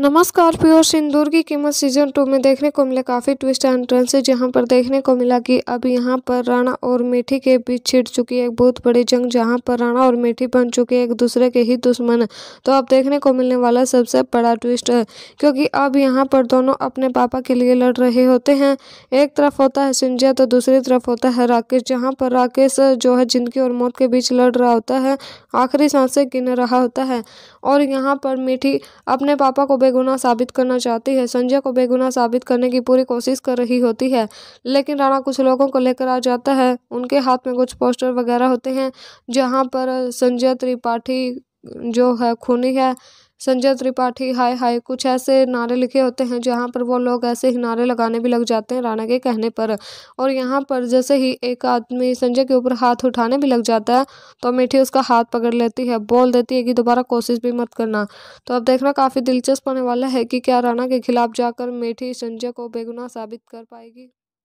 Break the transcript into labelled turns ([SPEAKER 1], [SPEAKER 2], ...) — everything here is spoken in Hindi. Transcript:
[SPEAKER 1] नमस्कार प्योर सिंदूर की कीमत सीजन टू में देखने को मिले काफ़ी ट्विस्ट एंड ट्रेंस है जहाँ पर देखने को मिला कि अब यहाँ पर राणा और मेठी के बीच छिड़ चुकी है एक बहुत बड़ी जंग जहाँ पर राणा और मेठी बन चुके हैं एक दूसरे के ही दुश्मन तो अब देखने को मिलने वाला सबसे बड़ा ट्विस्ट है क्योंकि अब यहाँ पर दोनों अपने पापा के लिए लड़ रहे होते हैं एक तरफ होता है संजय तो दूसरी तरफ होता है राकेश जहाँ पर राकेश जो है जिंदगी और मौत के बीच लड़ रहा होता है आखिरी सांसें गिन रहा होता है और यहाँ पर मेठी अपने पापा को बेगुनाह साबित करना चाहती है संजय को बेगुनाह साबित करने की पूरी कोशिश कर रही होती है लेकिन राणा कुछ लोगों को लेकर आ जाता है उनके हाथ में कुछ पोस्टर वगैरह होते हैं जहाँ पर संजय त्रिपाठी जो है खूनी है संजय त्रिपाठी हाय हाय कुछ ऐसे नारे लिखे होते हैं जहाँ पर वो लोग ऐसे ही नारे लगाने भी लग जाते हैं राणा के कहने पर और यहाँ पर जैसे ही एक आदमी संजय के ऊपर हाथ उठाने भी लग जाता है तो मीठी उसका हाथ पकड़ लेती है बोल देती है कि दोबारा कोशिश भी मत करना तो अब देखना काफ़ी दिलचस्प होने वाला है कि क्या राणा के खिलाफ जाकर मीठी संजय को बेगुनाह साबित कर पाएगी